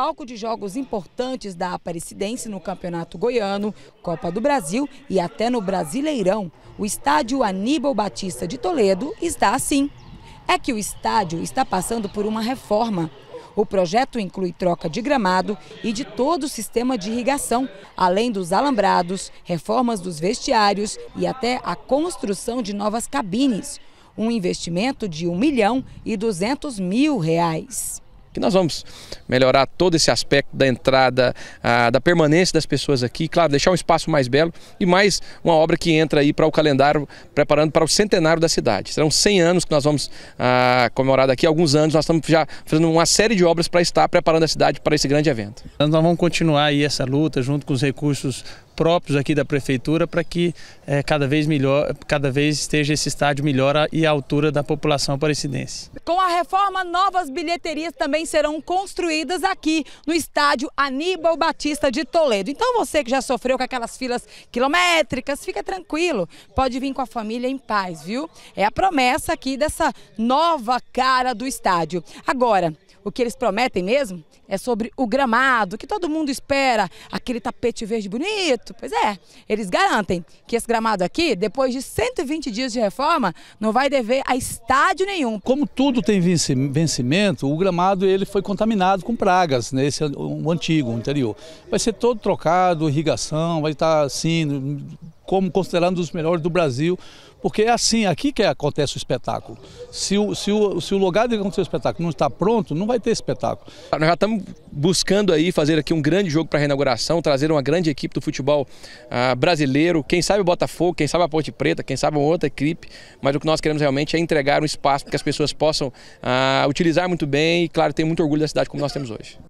palco de jogos importantes da Aparecidense no Campeonato Goiano, Copa do Brasil e até no Brasileirão. O estádio Aníbal Batista de Toledo está assim. É que o estádio está passando por uma reforma. O projeto inclui troca de gramado e de todo o sistema de irrigação, além dos alambrados, reformas dos vestiários e até a construção de novas cabines. Um investimento de 1 milhão e 200 mil reais que nós vamos melhorar todo esse aspecto da entrada, a, da permanência das pessoas aqui, claro, deixar um espaço mais belo e mais uma obra que entra aí para o calendário, preparando para o centenário da cidade. Serão 100 anos que nós vamos a, comemorar daqui, alguns anos nós estamos já fazendo uma série de obras para estar preparando a cidade para esse grande evento. Nós vamos continuar aí essa luta junto com os recursos próprios aqui da prefeitura para que é, cada, vez melhor, cada vez esteja esse estádio melhor e à altura da população aparecidense. Com a reforma, novas bilheterias também serão construídas aqui no estádio Aníbal Batista de Toledo. Então você que já sofreu com aquelas filas quilométricas, fica tranquilo, pode vir com a família em paz, viu? É a promessa aqui dessa nova cara do estádio. Agora, o que eles prometem mesmo é sobre o gramado, que todo mundo espera, aquele tapete verde bonito. Pois é, eles garantem que esse gramado aqui, depois de 120 dias de reforma, não vai dever a estádio nenhum. Como tudo tem vencimento, o gramado ele foi contaminado com pragas, né? esse é o antigo, o anterior. Vai ser todo trocado, irrigação, vai estar assim, como considerando os melhores do Brasil, porque é assim, aqui que acontece o espetáculo. Se o, se o, se o lugar de acontecer o espetáculo não está pronto, não vai ter espetáculo. Ah, nós já estamos buscando aí fazer aqui um grande jogo para a reinauguração, trazer uma grande equipe do futebol ah, brasileiro, quem sabe o Botafogo, quem sabe a Ponte Preta, quem sabe uma outra equipe, mas o que nós queremos realmente é entregar um espaço que as pessoas possam ah, utilizar muito bem e, claro, ter muito orgulho da cidade como nós temos hoje.